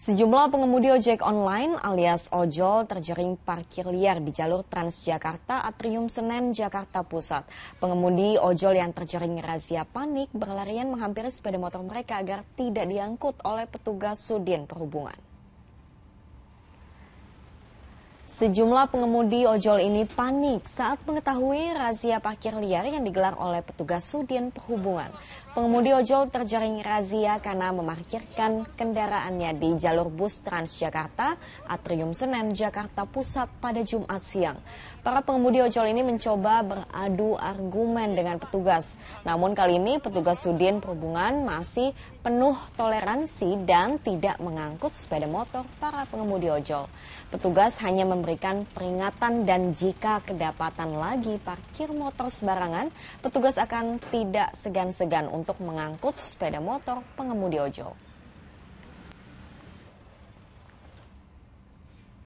Sejumlah pengemudi ojek online alias ojol terjaring parkir liar di jalur Transjakarta Atrium Senen Jakarta Pusat. Pengemudi ojol yang terjaring razia panik berlarian menghampiri sepeda motor mereka agar tidak diangkut oleh petugas Sudin Perhubungan. Sejumlah pengemudi ojol ini panik saat mengetahui razia parkir liar yang digelar oleh petugas Sudin Perhubungan. Pengemudi ojol terjaring razia karena memarkirkan kendaraannya di jalur bus Transjakarta Atrium Senen Jakarta Pusat pada Jumat siang. Para pengemudi ojol ini mencoba beradu argumen dengan petugas. Namun kali ini petugas Sudin Perhubungan masih penuh toleransi dan tidak mengangkut sepeda motor para pengemudi ojol. Petugas hanya memberi memberikan peringatan dan jika kedapatan lagi parkir motor sembarangan, petugas akan tidak segan-segan untuk mengangkut sepeda motor pengemudi ojol.